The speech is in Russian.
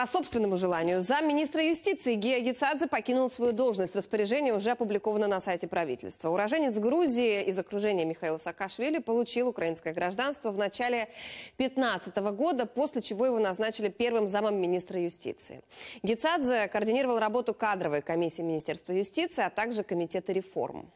По собственному желанию, замминистра юстиции Гея Гицадзе покинул свою должность. Распоряжение уже опубликовано на сайте правительства. Уроженец Грузии из окружения Михаила Саакашвили получил украинское гражданство в начале 2015 года, после чего его назначили первым замом министра юстиции. Гицадзе координировал работу кадровой комиссии Министерства юстиции, а также Комитета реформ.